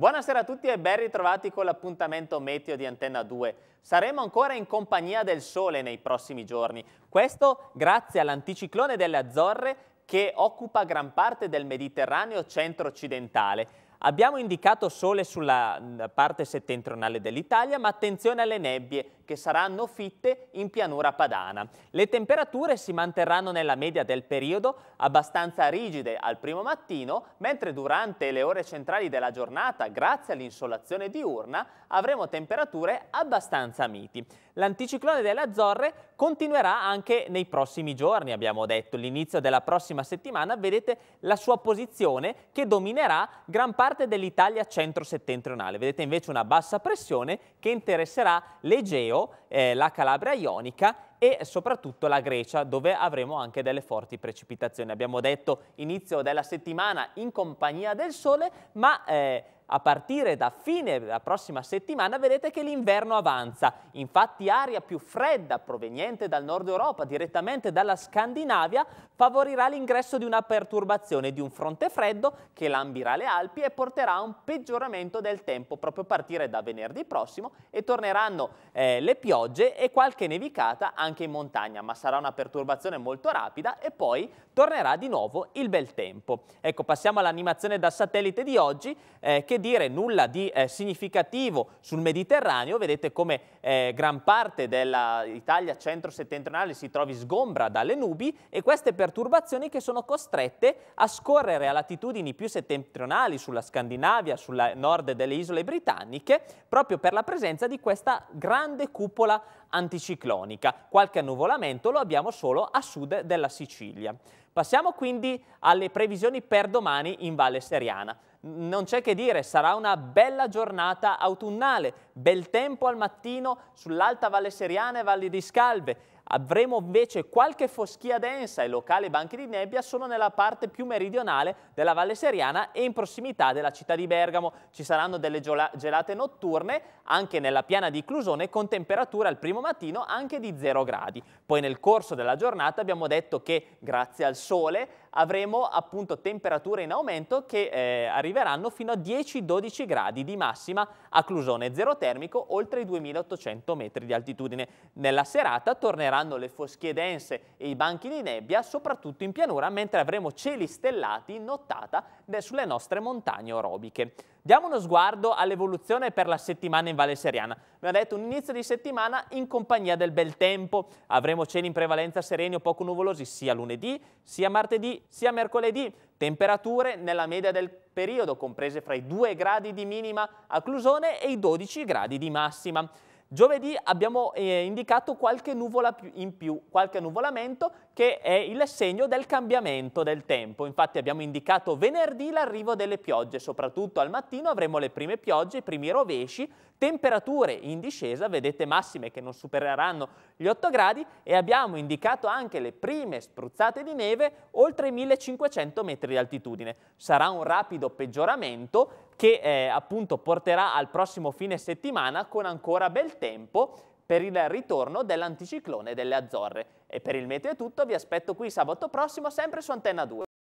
Buonasera a tutti e ben ritrovati con l'appuntamento meteo di Antenna 2. Saremo ancora in compagnia del sole nei prossimi giorni. Questo grazie all'anticiclone delle Azzorre che occupa gran parte del Mediterraneo centro-occidentale. Abbiamo indicato sole sulla mm, parte settentrionale dell'Italia, ma attenzione alle nebbie che saranno fitte in pianura padana. Le temperature si manterranno nella media del periodo, abbastanza rigide al primo mattino, mentre durante le ore centrali della giornata, grazie all'insolazione diurna, avremo temperature abbastanza miti. L'anticiclone delle Azzorre continuerà anche nei prossimi giorni, abbiamo detto. L'inizio della prossima settimana vedete la sua posizione che dominerà gran parte parte dell'Italia centro-settentrionale. Vedete invece una bassa pressione che interesserà l'Egeo, eh, la Calabria Ionica e soprattutto la Grecia dove avremo anche delle forti precipitazioni. Abbiamo detto inizio della settimana in compagnia del sole ma eh, a partire da fine della prossima settimana vedete che l'inverno avanza, infatti aria più fredda proveniente dal nord Europa, direttamente dalla Scandinavia, favorirà l'ingresso di una perturbazione di un fronte freddo che lambirà le Alpi e porterà a un peggioramento del tempo proprio a partire da venerdì prossimo e torneranno eh, le piogge e qualche nevicata anche in montagna, ma sarà una perturbazione molto rapida e poi tornerà di nuovo il bel tempo. Ecco, passiamo all'animazione da satellite di oggi, eh, che dire nulla di eh, significativo sul Mediterraneo, vedete come eh, gran parte dell'Italia centro-settentrionale si trovi sgombra dalle nubi e queste perturbazioni perturbazioni che sono costrette a scorrere a latitudini più settentrionali sulla Scandinavia, sul nord delle isole britanniche, proprio per la presenza di questa grande cupola anticiclonica. Qualche annuvolamento lo abbiamo solo a sud della Sicilia. Passiamo quindi alle previsioni per domani in Valle Seriana. Non c'è che dire, sarà una bella giornata autunnale, bel tempo al mattino sull'alta Valle Seriana e Valle di Scalve. Avremo invece qualche foschia densa e locali banchi di nebbia solo nella parte più meridionale della Valle Seriana e in prossimità della città di Bergamo. Ci saranno delle gelate notturne anche nella piana di Clusone con temperature al primo mattino anche di 0 gradi. Poi nel corso della giornata abbiamo detto che grazie al sole avremo appunto temperature in aumento che eh, arriveranno fino a 10-12 gradi di massima a Clusone, zero termico oltre i 2800 metri di altitudine. Nella serata torneranno le foschie dense e i banchi di nebbia, soprattutto in pianura, mentre avremo cieli stellati in nottata sulle nostre montagne orobiche. Diamo uno sguardo all'evoluzione per la settimana in Valle Seriana. Mi ha detto un inizio di settimana in compagnia del bel tempo. Avremo cieli in prevalenza sereni o poco nuvolosi sia lunedì, sia martedì sia mercoledì, temperature nella media del periodo comprese fra i 2 gradi di minima a Clusone e i 12 gradi di massima. Giovedì abbiamo eh, indicato qualche nuvola in più, qualche nuvolamento che è il segno del cambiamento del tempo. Infatti abbiamo indicato venerdì l'arrivo delle piogge, soprattutto al mattino avremo le prime piogge, i primi rovesci, temperature in discesa, vedete massime che non supereranno gli 8 gradi e abbiamo indicato anche le prime spruzzate di neve oltre i 1500 metri di altitudine. Sarà un rapido peggioramento che eh, appunto porterà al prossimo fine settimana con ancora bel tempo per il ritorno dell'anticiclone delle Azzorre. E per il meteo è tutto, vi aspetto qui sabato prossimo sempre su Antenna 2.